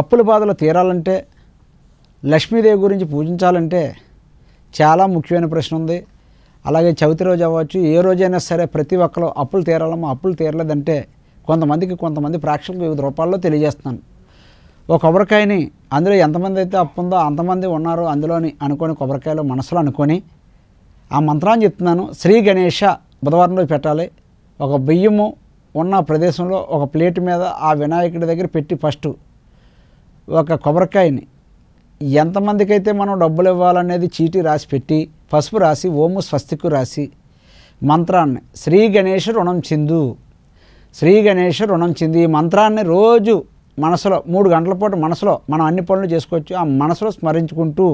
అప్పుల బాధలు తీరాలంటే లక్ష్మీదేవి గురించి పూజించాలంటే చాలా ముఖ్యమైన ప్రశ్న ఉంది అలాగే చవితి రోజు అవ్వచ్చు ఏ రోజైనా సరే ప్రతి ఒక్కరు అప్పులు తీరాలమ్మా అప్పులు తీరలేదంటే కొంతమందికి కొంతమంది ప్రేక్షకులు వివిధ రూపాల్లో తెలియజేస్తున్నాను ఒక కొబ్బరికాయని అందులో ఎంతమంది అయితే అప్పు ఉందో అంతమంది ఉన్నారు అందులోని అనుకొని కొబ్బరికాయలు మనసులో అనుకొని ఆ మంత్రాన్ని చెప్తున్నాను శ్రీ గణేష బుధవారం రోజు పెట్టాలి ఒక బియ్యము ఉన్న ప్రదేశంలో ఒక ప్లేట్ మీద ఆ వినాయకుడి దగ్గర పెట్టి ఫస్ట్ ఒక కొబ్బరికాయని ఎంతమందికైతే మనం డబ్బులు ఇవ్వాలనేది చీటీ రాసి పెట్టి పసుపు రాసి ఓము స్వస్తికు రాసి మంత్రాన్ని శ్రీ గణేష రుణం చిందు శ్రీ గణేష రుణం చింది ఈ మంత్రాన్ని రోజు మనసులో మూడు గంటల పాటు మనసులో మనం అన్ని పనులు చేసుకోవచ్చు ఆ మనసులో స్మరించుకుంటూ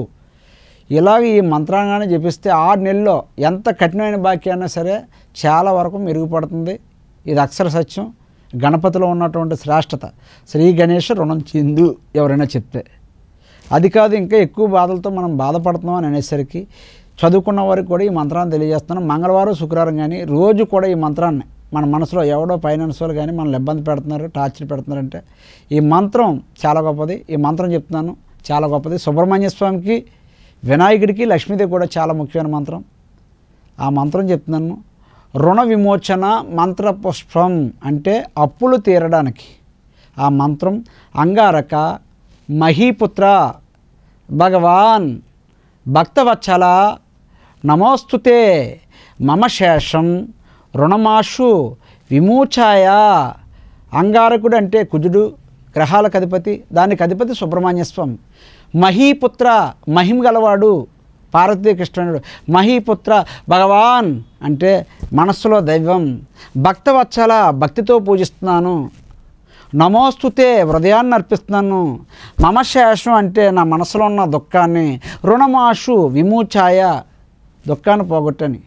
ఇలాగ ఈ మంత్రాంగాన్ని చేపిస్తే ఆరు నెలల్లో ఎంత కఠినమైన బాక్యాన్నా సరే చాలా వరకు మెరుగుపడుతుంది ఇది అక్షర సత్యం గణపతిలో ఉన్నటువంటి శ్రేష్టత శ్రీ గణేష్ రుణం చిందు ఎవరైనా చెప్తే అది కాదు ఇంకా ఎక్కువ బాధలతో మనం బాధపడుతున్నాం అని అనేసరికి చదువుకున్న వారికి కూడా ఈ మంత్రాన్ని తెలియజేస్తున్నాం మంగళవారం శుక్రవారం కానీ రోజు కూడా ఈ మంత్రాన్ని మన మనసులో ఎవడో ఫైనాన్స్ వాళ్ళు కానీ మనల్ని ఇబ్బంది పెడుతున్నారు టార్చర్ పెడుతున్నారంటే ఈ మంత్రం చాలా గొప్పది ఈ మంత్రం చెప్తున్నాను చాలా గొప్పది సుబ్రహ్మణ్య స్వామికి వినాయకుడికి లక్ష్మీదేవి కూడా చాలా ముఖ్యమైన మంత్రం ఆ మంత్రం చెప్తున్నాను రుణ విమోచన మంత్ర పుష్పం అంటే అప్పులు తీరడానికి ఆ మంత్రం అంగారక మహీపుత్ర భగవాన్ భక్తవత్సల నమోస్తుతే మమ శేషం రుణమాషు విమోచాయ అంగారకుడు అంటే కుజుడు గ్రహాలకు అధిపతి దానికి అధిపతి సుబ్రహ్మణ్య స్వామి మహీపుత్ర మహిం గలవాడు కృష్ణుడు మహీపుత్ర భగవాన్ అంటే మనస్సులో దైవం భక్తవత్సల భక్తితో పూజిస్తున్నాను నమోస్తుతే హృదయాన్ని అర్పిస్తున్నాను మమశేషం అంటే నా మనసులో ఉన్న దుఃఖాన్ని రుణమాషు విమూచాయ దుఃఖాన్ని పోగొట్టని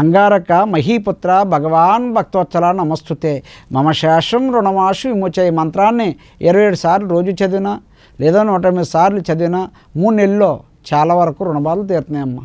అంగారక మహీపుత్ర భగవాన్ భక్తోత్సల నమస్తుతే మమ శేషం రుణమాషు విమూచాయ మంత్రాన్ని ఇరవై ఏడు సార్లు రోజు చదివినా లేదా నూట ఎనిమిది సార్లు చదివినా మూడు నెలల్లో చాలా వరకు రుణబాధలు తీరుతున్నాయమ్మా